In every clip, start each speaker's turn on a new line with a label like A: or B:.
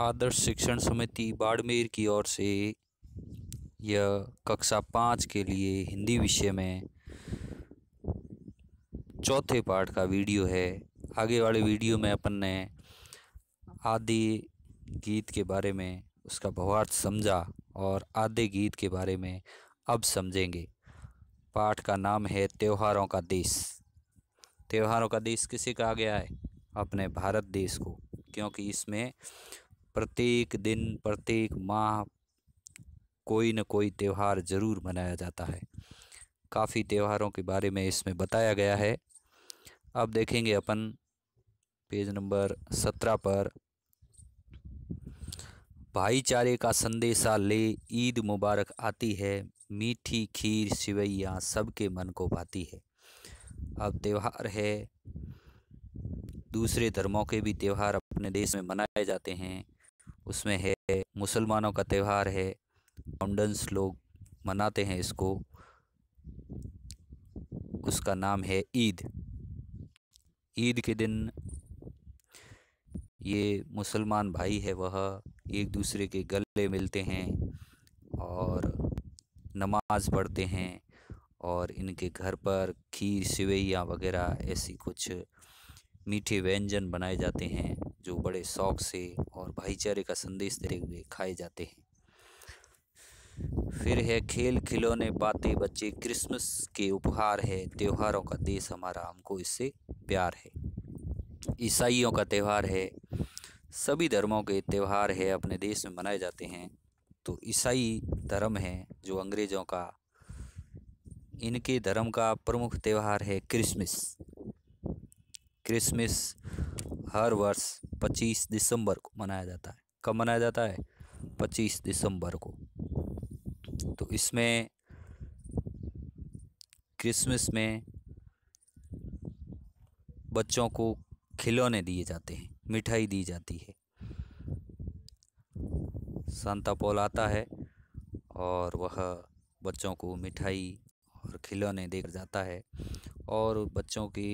A: आदर्श शिक्षण समिति बाड़मेर की ओर से यह कक्षा पाँच के लिए हिंदी विषय में चौथे पार्ट का वीडियो है आगे वाले वीडियो में अपन ने आदि गीत के बारे में उसका भवार्थ समझा और आदि गीत के बारे में अब समझेंगे पाठ का नाम है त्योहारों का देश त्योहारों का देश किसे कहा गया है अपने भारत देश को क्योंकि इसमें प्रत्येक दिन प्रत्येक माह कोई न कोई त्यौहार ज़रूर मनाया जाता है काफ़ी त्यौहारों के बारे में इसमें बताया गया है अब देखेंगे अपन पेज नंबर सत्रह पर भाईचारे का संदेशा ले ईद मुबारक आती है मीठी खीर सिवैया सबके मन को भाती है अब त्यौहार है दूसरे धर्मों के भी त्यौहार अपने देश में मनाए जाते हैं उसमें है मुसलमानों का त्यौहार है मॉन्डन्स लोग मनाते हैं इसको उसका नाम है ईद ईद के दिन ये मुसलमान भाई है वह एक दूसरे के गले मिलते हैं और नमाज पढ़ते हैं और इनके घर पर खीर सिवैयाँ वगैरह ऐसी कुछ मीठे व्यंजन बनाए जाते हैं जो बड़े शौक से और भाईचारे का संदेश देते हुए खाए जाते हैं फिर है खेल खिलौने बातें बच्चे क्रिसमस के उपहार है त्योहारों का देश हमारा हमको इससे प्यार है ईसाइयों का त्यौहार है सभी धर्मों के त्यौहार है अपने देश में मनाए जाते हैं तो ईसाई धर्म है जो अंग्रेज़ों का इनके धर्म का प्रमुख त्यौहार है क्रिसमस क्रिसमस हर वर्ष पच्चीस दिसंबर को मनाया जाता है कब मनाया जाता है पच्चीस दिसंबर को तो इसमें क्रिसमस में बच्चों को खिलौने दिए जाते हैं मिठाई दी जाती है सांता पॉल आता है और वह बच्चों को मिठाई और खिलौने देकर जाता है और बच्चों के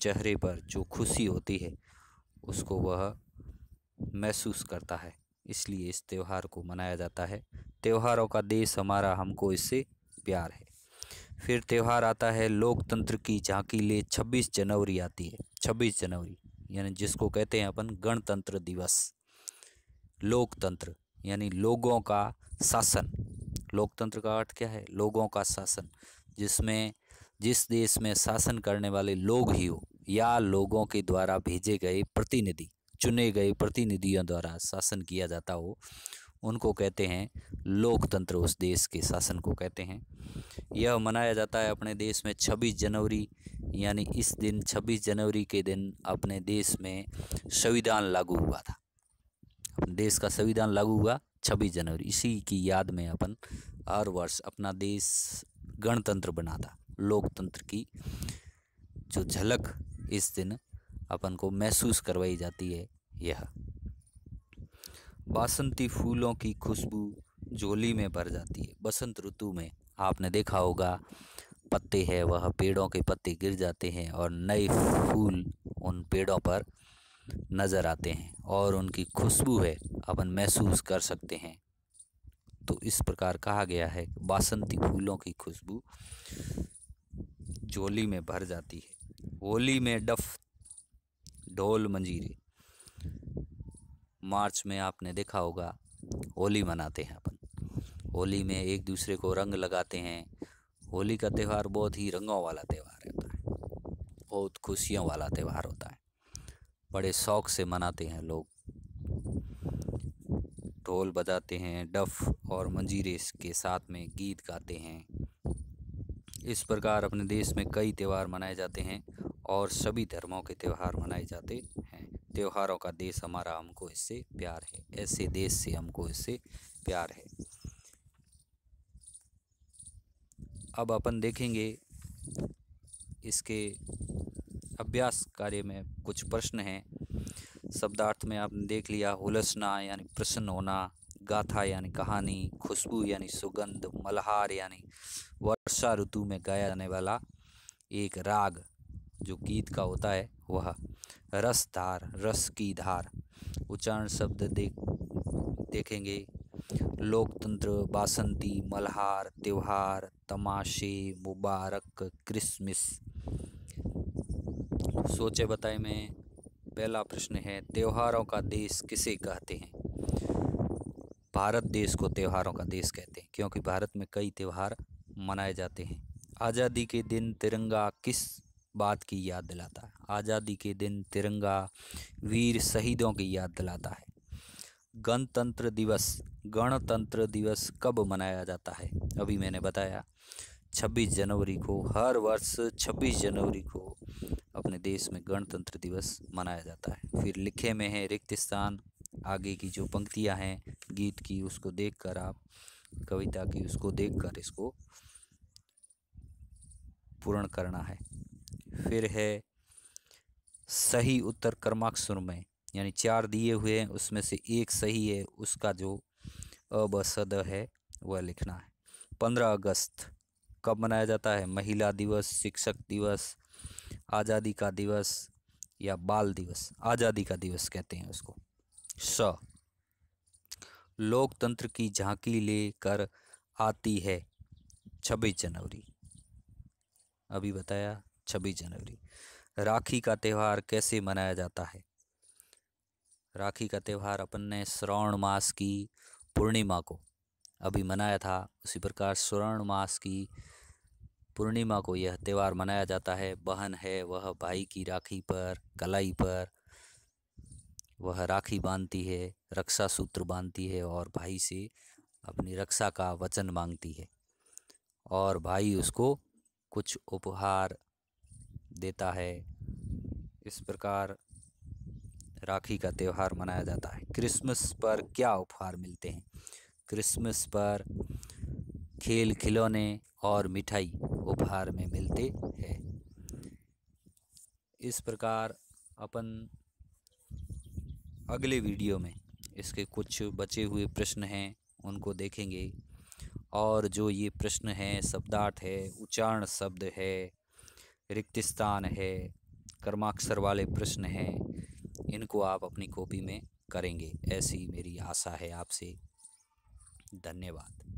A: चेहरे पर जो खुशी होती है उसको वह महसूस करता है इसलिए इस त्यौहार को मनाया जाता है त्यौहारों का देश हमारा हमको इससे प्यार है फिर त्यौहार आता है लोकतंत्र की झांकी ले छब्बीस जनवरी आती है छब्बीस जनवरी यानी जिसको कहते हैं अपन गणतंत्र दिवस लोकतंत्र यानी लोगों का शासन लोकतंत्र का अर्थ क्या है लोगों का शासन जिसमें जिस देश में शासन करने वाले लोग ही हो या लोगों के द्वारा भेजे गए प्रतिनिधि चुने गए प्रतिनिधियों द्वारा शासन किया जाता हो उनको कहते हैं लोकतंत्र उस देश के शासन को कहते हैं यह मनाया जाता है अपने देश में 26 जनवरी यानी इस दिन 26 जनवरी के दिन अपने देश में संविधान लागू हुआ था अपने देश का संविधान लागू हुआ 26 जनवरी इसी की याद में अपन हर वर्ष अपना देश गणतंत्र बना था लोकतंत्र की जो झलक इस दिन अपन को महसूस करवाई जाती है यह बासंती फूलों की खुशबू झोली में भर जाती है बसंत ऋतु में आपने देखा होगा पत्ते हैं वह पेड़ों के पत्ते गिर जाते हैं और नए फूल उन पेड़ों पर नज़र आते हैं और उनकी खुशबू है अपन महसूस कर सकते हैं तो इस प्रकार कहा गया है बासंती फूलों की खुशबू झोली में भर जाती है होली में डफ ढोल मंजीरी मार्च में आपने देखा होगा होली मनाते हैं अपन होली में एक दूसरे को रंग लगाते हैं होली का त्यौहार बहुत ही रंगों वाला त्यौहार होता है बहुत खुशियों वाला त्यौहार होता है बड़े शौक से मनाते हैं लोग ढोल बजाते हैं डफ और मंजीरे के साथ में गीत गाते हैं इस प्रकार अपने देश में कई त्यौहार मनाए जाते हैं और सभी धर्मों के त्यौहार मनाए जाते हैं त्यौहारों का देश हमारा हमको इससे प्यार है ऐसे देश से हमको इससे प्यार है अब अपन देखेंगे इसके अभ्यास कार्य में कुछ प्रश्न हैं शब्दार्थ में आपने देख लिया हुलसना यानी प्रसन्न होना गाथा यानी कहानी खुशबू यानी सुगंध मल्हार यानी वर्षा ऋतु में गाया जाने वाला एक राग जो गीत का होता है वह रसधार रस की धार उच्चारण शब्द देख देखेंगे लोकतंत्र बासंती मल्हार त्यौहार तमाशे मुबारक क्रिसमस सोचे बताए मैं पहला प्रश्न है त्योहारों का देश किसे कहते हैं भारत देश को त्योहारों का देश कहते हैं क्योंकि भारत में कई त्यौहार मनाए जाते हैं आज़ादी के दिन तिरंगा किस बात की याद दिलाता है आज़ादी के दिन तिरंगा वीर शहीदों की याद दिलाता है गणतंत्र दिवस गणतंत्र दिवस कब मनाया जाता है अभी मैंने बताया 26 जनवरी को हर वर्ष 26 जनवरी को अपने देश में गणतंत्र दिवस मनाया जाता है फिर लिखे में है रिक्त स्थान आगे की जो पंक्तियां हैं गीत की उसको देखकर आप कविता की उसको देखकर इसको पूर्ण करना है फिर है सही उत्तर क्रमांक सुरमय यानी चार दिए हुए हैं उसमें से एक सही है उसका जो अब सद है वह लिखना है पंद्रह अगस्त कब मनाया जाता है महिला दिवस शिक्षक दिवस आज़ादी का दिवस या बाल दिवस आज़ादी का दिवस कहते हैं उसको स लोकतंत्र की झांकी लेकर आती है छब्बीस जनवरी अभी बताया छब्बीस जनवरी राखी का त्यौहार कैसे मनाया जाता है राखी का त्यौहार अपन ने श्रवण मास की पूर्णिमा को अभी मनाया था उसी प्रकार श्रवण मास की पूर्णिमा को यह त्यौहार मनाया जाता है बहन है वह भाई की राखी पर कलाई पर वह राखी बांधती है रक्षा सूत्र बांधती है और भाई से अपनी रक्षा का वचन मांगती है और भाई उसको कुछ उपहार देता है इस प्रकार राखी का त्यौहार मनाया जाता है क्रिसमस पर क्या उपहार मिलते हैं क्रिसमस पर खेल खिलौने और मिठाई उपहार में मिलते हैं इस प्रकार अपन अगले वीडियो में इसके कुछ बचे हुए प्रश्न हैं उनको देखेंगे और जो ये प्रश्न हैं शब्दार्थ है उच्चारण शब्द है रिक्तिस्तान है कर्माक्षर वाले प्रश्न हैं इनको आप अपनी कॉपी में करेंगे ऐसी मेरी आशा है आपसे धन्यवाद